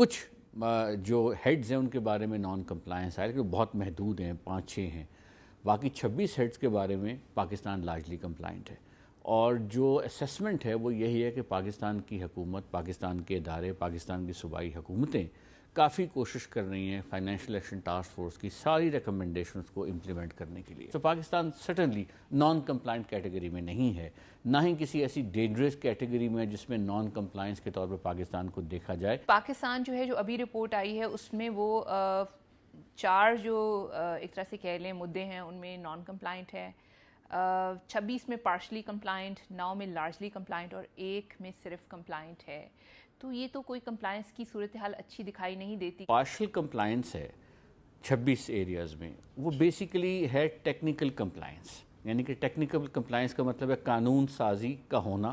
کچھ جو ہیڈز ہیں ان کے بارے میں نان کمپلائنس آئے کہ بہت محدود ہیں پانچ چھ ہیں باقی چھبیس ہیڈز کے بارے میں پاکستان لارجلی کمپلائنٹ ہے اور جو اسسمنٹ ہے وہ یہی ہے کہ پاکستان کی حکومت پاکستان کے ادارے پاکستان کی صوبائی حکومتیں کافی کوشش کر رہی ہیں فائنینشیل ایکشن ٹاسک فورس کی ساری ریکمنڈیشنز کو امپلیمنٹ کرنے کے لیے تو پاکستان سٹنلی نان کمپلائنٹ کیٹیگری میں نہیں ہے نہ ہی کسی ایسی ڈینجرس کیٹیگری میں جس میں نان کمپلائنس کے طور پر پاکستان کو دیکھا جائے پاکستان جو ہے جو ابھی رپورٹ آئی ہے اس میں وہ چار جو ایک طرح سے کہہ لیں مدے ہیں ان میں نان کمپلائنٹ ہے چھبیس میں پارشلی کمپلائنٹ نو میں لارجلی کمپلائنٹ اور ایک میں صرف کمپلائنٹ ہے تو یہ تو کوئی کمپلائنس کی صورتحال اچھی دکھائی نہیں دیتی پارشل کمپلائنس ہے چھبیس ایریاز میں وہ بیسیکلی ہے ٹیکنیکل کمپلائنس یعنی کہ ٹیکنیکل کمپلائنس کا مطلب ہے قانون سازی کا ہونا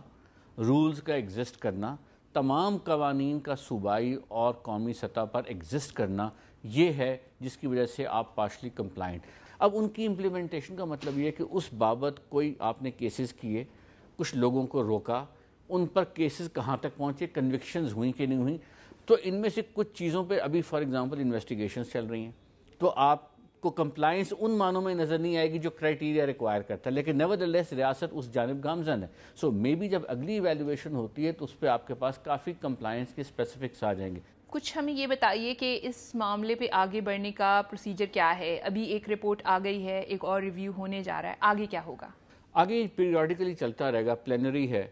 رولز کا ایگزسٹ کرنا تمام قوانین کا صوبائی اور قومی سطح پر ایگزسٹ کرنا یہ ہے جس کی وجہ سے آپ پارشلی کمپلائنٹ اب ان کی امپلیمنٹیشن کا مطلب یہ ہے کہ اس بابت کوئی آپ نے کیسز کیے کچھ لوگوں کو روکا ان پر کیسز کہاں تک پہنچے کنوکشنز ہوئیں کہ نہیں ہوئیں تو ان میں سے کچھ چیزوں پہ ابھی فار ایگزامپل انویسٹیگیشنز چل رہی ہیں تو آپ کو کمپلائنس ان معنوں میں نظر نہیں آئے گی جو کرائٹیریا ریکوائر کرتا ہے لیکن نیور لیس ریاست اس جانب گامزن ہے سو مے بی جب اگلی ایویلویشن ہوتی ہے تو اس پہ آپ کے پاس کافی کمپلائنس کے اسپیسیفکس آ جائیں گے کچھ ہمیں یہ بتائیے کہ اس معاملے پہ آگے بڑھنے کا پروسیجر کیا ہے ابھی ایک رپورٹ آ گئی ہے ایک اور ریویو ہونے جا رہا ہے آگے کیا ہوگا آگے پیریاڈکلی چلتا رہے گا پلینری ہے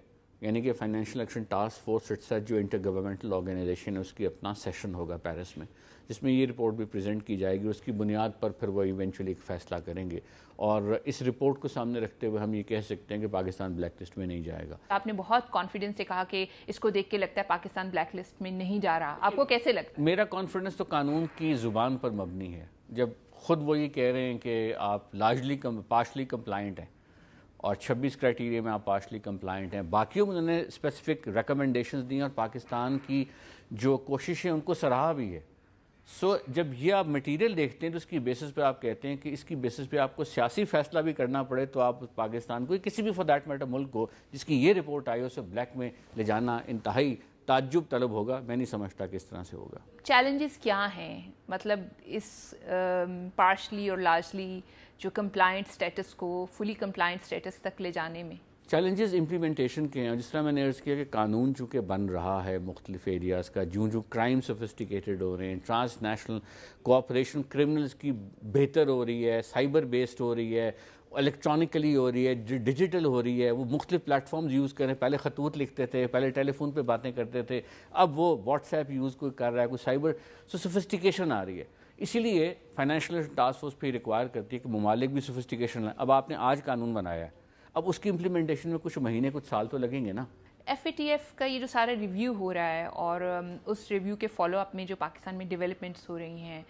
یعنی کہ financial action task force it's جو انٹر گورنمنٹل آرگنائزیشن ہے اس کی اپنا سیشن ہوگا پیرس میں جس میں یہ رپورٹ بھی پریزنٹ کی جائے گی اس کی بنیاد پر پھر وہ ایونچولی ایک فیصلہ کریں گے اور اس رپورٹ کو سامنے رکھتے ہوئے ہم یہ کہہ سکتے ہیں کہ پاکستان بلیک لسٹ میں نہیں جائے گا آپ نے بہت کانفیڈنس سے کہا کہ اس کو دیکھ کے لگتا ہے پاکستان بلیک لسٹ میں نہیں جا رہا آپ کو کیسے لگتا ہے میرا کانفیڈنس تو قانون کی زبان پر مبنی ہے جب خود وہ یہ کہہ رہے ہیں کہ آپ لارجلی پارشلی کمپلائنٹ ہیں اور چھبیس کرائٹیریا میں آپ پارشلی کمپلائنٹ ہیں باقیوں میں نے اسپیسیفک ریکمنڈیشنز دی ہیں اور پاکستان کی جو کوششیں ان کو سراہا بھی ہے سو جب یہ آپ میٹیریل دیکھتے ہیں تو اس کی بیسس پہ آپ کہتے ہیں کہ اس کی بیسس پہ آپ کو سیاسی فیصلہ بھی کرنا پڑے تو آپ پاکستان کو کسی بھی فور دیٹ میٹر ملک کو جس کی یہ رپورٹ آئی اسے بلیک میں لے جانا انتہائی تعجب طلب ہوگا میں نہیں سمجھتا کہ اس طرح سے ہوگا چیلنجز کیا ہیں مطلب اس پارشلی اور لارجلی جو کمپلائنٹ سٹیٹس کو فلی کمپلائنٹ سٹیٹس تک لے جانے میں چیلنجز امپلیمنٹیشن کے ہیں جس طرح میں نے عرض کیا کہ قانون چونکہ بن رہا ہے مختلف ایریاز کا جوں کرائم سوفسٹیکیٹڈ ہو رہے ہیں ٹرانس نیشنل کوآپریشن کرمنلز کی بہتر ہو رہی ہے سائبر بیسڈ ہو رہی ہے الیکٹرانکلی ہو رہی ہے ڈیجیٹل ہو رہی ہے وہ مختلف پلیٹ فارمز یوز کر رہے ہیں پہلے خطوط لکھتے تھے پہلے ٹیلی فون پہ باتیں کرتے تھے اب وہ واٹس ایپ یوز کوئی کر رہا ہے کوئی سائبر سو سوفسٹیکیشن آ رہی ہے اسی لیے فائنینشیل ٹاسک فورس پہ ریکوائر کرتی ہے کہ ممالک بھی سوفسٹیکیشن لائیں اب آپ نے آج قانون بنایا ہے اب اس کی امپلیمنٹیشن میں کچھ مہینے کچھ سال تو لگیں گے نا ایف اے ٹی ایف کا یہ جو سارا ریویو ہو رہا ہے اور اس ریویو کے فالو اپ میں جو پاکستان میں ڈیولپمنٹس ہو رہی ہیں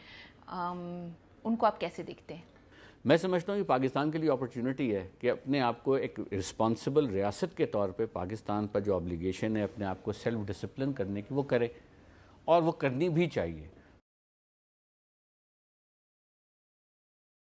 ان کو آپ کیسے دیکھتے ہیں میں سمجھتا ہوں کہ پاکستان کے لیے اپرچونٹی ہے کہ اپنے آپ کو ایک رسپانسبل ریاست کے طور پہ پاکستان پر جو آبلیگیشن ہے اپنے آپ کو سیلف ڈسپلن کرنے کی وہ کرے اور وہ کرنی بھی چاہیے